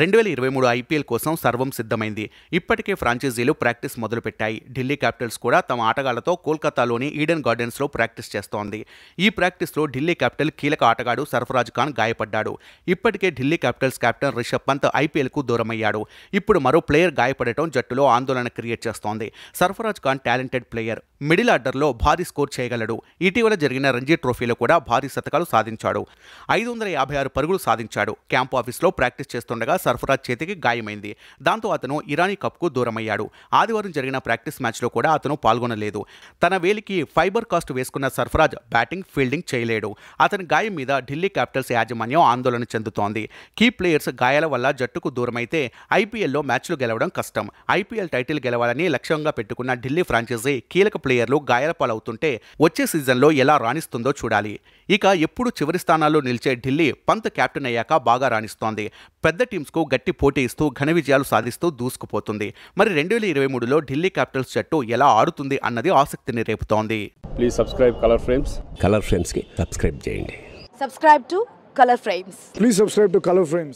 రెండు వేల ఇరవై మూడు ఐపీఎల్ కోసం సర్వం సిద్ధమైంది ఇప్పటికే ఫ్రాంచైజీలు ప్రాక్టీస్ మొదలుపెట్టాయి ఢిల్లీ క్యాపిటల్స్ కూడా తమ ఆటగాళ్లతో కోల్కతాలోని ఈడెన్ గార్డెన్స్లో ప్రాక్టీస్ చేస్తోంది ఈ ప్రాక్టీస్లో ఢిల్లీ క్యాపిటల్ కీలక ఆటగాడు సర్ఫరాజ్ ఖాన్ గాయపడ్డాడు ఇప్పటికే ఢిల్లీ క్యాపిటల్స్ కెప్టెన్ రిషబ్ పంత్ ఐపీఎల్కు దూరమయ్యాడు ఇప్పుడు మరో ప్లేయర్ గాయపడటం జట్టులో ఆందోళన క్రియేట్ చేస్తోంది Sarfaraz Khan talented player middle ఆర్డర్లో భారీ స్కోర్ చేయగలడు ఇటీవల జరిగిన రంజీ ట్రోఫీలో కూడా భారీ శతకాలు సాధించాడు ఐదు వందల యాభై ఆరు పరుగులు సాధించాడు క్యాంప్ ఆఫీస్లో ప్రాక్టీస్ చేస్తుండగా సర్ఫరాజ్ చేతికి గాయమైంది దాంతో అతను ఇరానీ కప్కు దూరమయ్యాడు ఆదివారం జరిగిన ప్రాక్టీస్ మ్యాచ్లో కూడా అతను పాల్గొనలేదు తన వేలికి ఫైబర్ కాస్ట్ వేసుకున్న సర్ఫరాజ్ బ్యాటింగ్ ఫీల్డింగ్ చేయలేడు అతని గాయం మీద ఢిల్లీ క్యాపిటల్స్ యాజమాన్యం ఆందోళన చెందుతోంది కీ ప్లేయర్స్ గాయాల వల్ల జట్టుకు దూరమైతే ఐపీఎల్లో మ్యాచ్లు గెలవడం కష్టం ఐపీఎల్ టైటిల్ గెలవాలని లక్ష్యంగా పెట్టుకున్న ఢిల్లీ ఫ్రాంచైజీ కీలక ప్లేయర్లు గాయాల పాలవుతుంటే వచ్చే సీజన్లో ఎలా రాణిస్తుందో చూడాలి ఇక ఎప్పుడు చివరి స్థానాల్లో నిలిచే ఢిల్లీ పంత్ కెప్టెన్ అయ్యాక బాగా రాణిస్తోంది పెద్ద టీమ్స్ టీమ్స్కు గట్టి పోటీ ఇస్తూ ఘన విజయాలు సాధిస్తూ దూసుకుపోతుంది మరి రెండు వేల ఇరవై మూడులో ఢిల్లీ క్యాపిటల్స్ జట్టు ఎలా ఆడుతుంది అన్నది ఆసక్తిని రేపుతోంది please subscribe Color Frames Color ఫ్రేమ్స్కి సబ్స్క్రైబ్ చేయండి subscribe to Color Frames please subscribe to Color frames